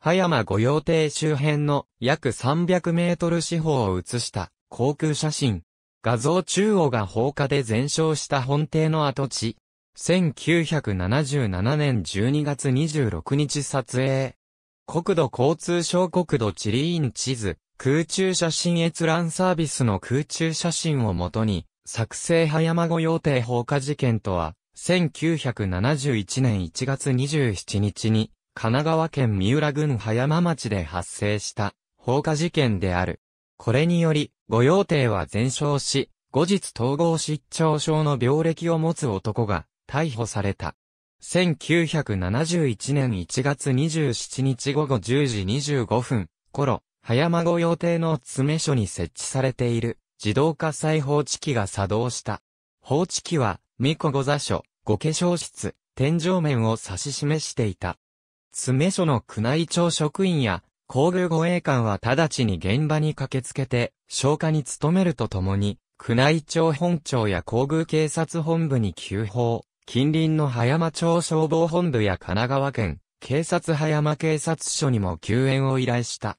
葉山御用邸周辺の約300メートル四方を写した航空写真。画像中央が放火で全焼した本邸の跡地。1977年12月26日撮影。国土交通省国土地理院地図、空中写真閲覧サービスの空中写真をもとに、作成葉山御用邸放火事件とは、1971年1月27日に、神奈川県三浦郡葉山町で発生した放火事件である。これにより、御用邸は全焼し、後日統合失調症の病歴を持つ男が逮捕された。1971年1月27日午後10時25分頃、葉山御用邸の詰所に設置されている自動火災放置器が作動した。放置器は、巫女御座所、御化粧室、天井面を指し示していた。詰め所の宮内庁職員や、皇宮護衛官は直ちに現場に駆けつけて、消火に努めるとともに、宮内庁本庁や皇宮警察本部に急報、近隣の葉山町消防本部や神奈川県、警察葉山警察署にも救援を依頼した。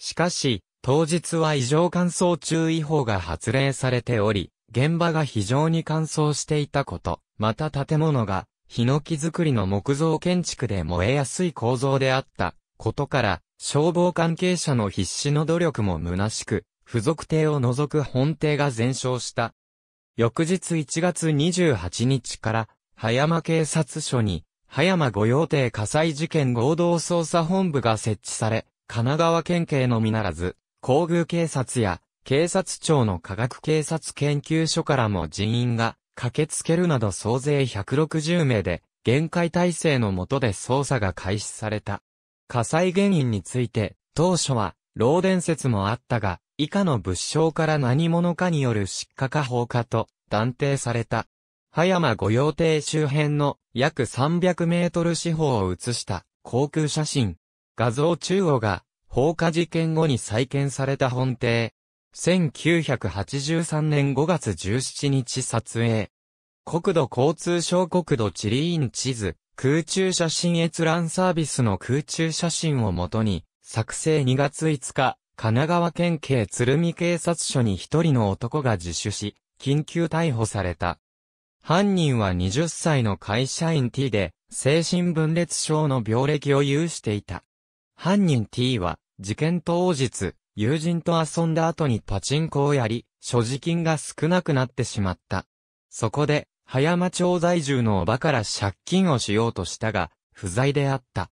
しかし、当日は異常乾燥注意報が発令されており、現場が非常に乾燥していたこと、また建物がヒノキ作りの木造建築で燃えやすい構造であったことから、消防関係者の必死の努力も虚しく、付属艇を除く本艇が全焼した。翌日1月28日から、葉山警察署に、葉山御用邸火災事件合同捜査本部が設置され、神奈川県警のみならず、皇宮警察や警察庁の科学警察研究所からも人員が駆けつけるなど総勢160名で、限界体制の下で捜査が開始された。火災原因について、当初は、漏電説もあったが、以下の物証から何者かによる失火か放火と断定された。葉山御用邸周辺の約300メートル四方を写した航空写真。画像中央が放火事件後に再建された本邸、1983年5月17日撮影。国土交通省国土地理院地図、空中写真閲覧サービスの空中写真をもとに、作成2月5日、神奈川県警鶴見警察署に一人の男が自首し、緊急逮捕された。犯人は20歳の会社員 T で、精神分裂症の病歴を有していた。犯人 T は、事件当日、友人と遊んだ後にパチンコをやり、所持金が少なくなってしまった。そこで、葉山町在住のおばから借金をしようとしたが、不在であった。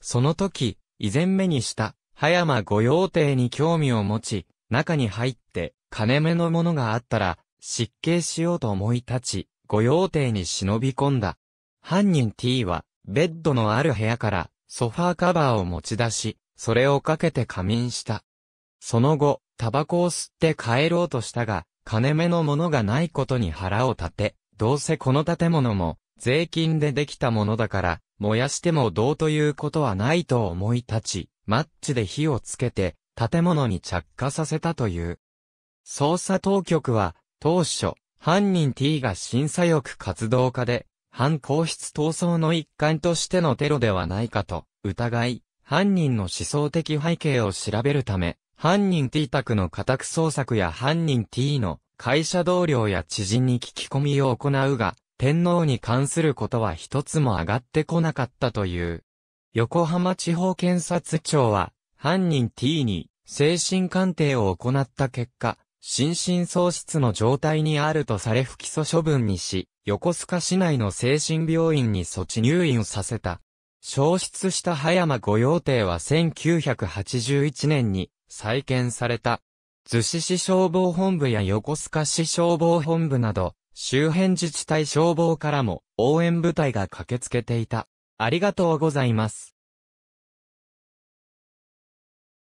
その時、以前目にした、葉山御用邸に興味を持ち、中に入って、金目のものがあったら、失敬しようと思い立ち、御用邸に忍び込んだ。犯人 T は、ベッドのある部屋から、ソファーカバーを持ち出し、それをかけて仮眠した。その後、タバコを吸って帰ろうとしたが、金目のものがないことに腹を立て、どうせこの建物も、税金でできたものだから、燃やしてもどうということはないと思い立ち、マッチで火をつけて、建物に着火させたという。捜査当局は、当初、犯人 T が審査欲活動家で、反皇室闘争の一環としてのテロではないかと疑い、犯人の思想的背景を調べるため、犯人 T 宅の家宅捜索や犯人 T の会社同僚や知人に聞き込みを行うが、天皇に関することは一つも上がってこなかったという。横浜地方検察庁は、犯人 T に精神鑑定を行った結果、心神喪失の状態にあるとされ不起訴処分にし、横須賀市内の精神病院に措置入院させた。消失した葉山御用邸は1981年に再建された。逗子市消防本部や横須賀市消防本部など、周辺自治体消防からも応援部隊が駆けつけていた。ありがとうございます。